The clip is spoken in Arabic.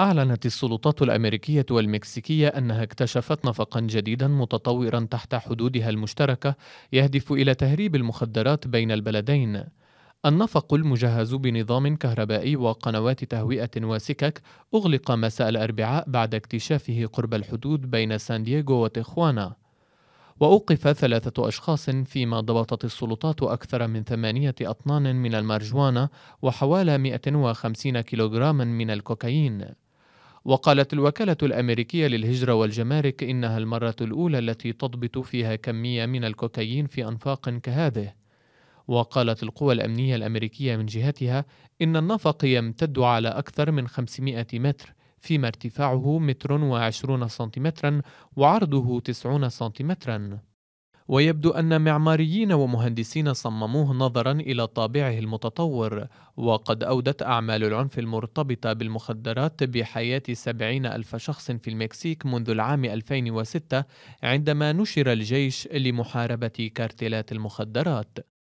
أعلنت السلطات الأمريكية والمكسيكية أنها اكتشفت نفقًا جديدًا متطورًا تحت حدودها المشتركة يهدف إلى تهريب المخدرات بين البلدين. النفق المجهز بنظام كهربائي وقنوات تهوئة وسكك أغلق مساء الأربعاء بعد اكتشافه قرب الحدود بين سان دييغو وتخوانا. وأوقف ثلاثة أشخاص فيما ضبطت السلطات أكثر من ثمانية أطنان من المارجوانا وحوالي 150 كيلوغراما من الكوكايين. وقالت الوكالة الأمريكية للهجرة والجمارك إنها المرة الأولى التي تضبط فيها كمية من الكوكايين في أنفاق كهذه وقالت القوى الأمنية الأمريكية من جهتها إن النفق يمتد على أكثر من 500 متر فيما ارتفاعه متر وعشرون سنتيمترا وعرضه تسعون سنتيمترا ويبدو أن معماريين ومهندسين صمموه نظرا إلى طابعه المتطور وقد أودت أعمال العنف المرتبطة بالمخدرات بحياة سبعين ألف شخص في المكسيك منذ العام 2006 عندما نشر الجيش لمحاربة كارتلات المخدرات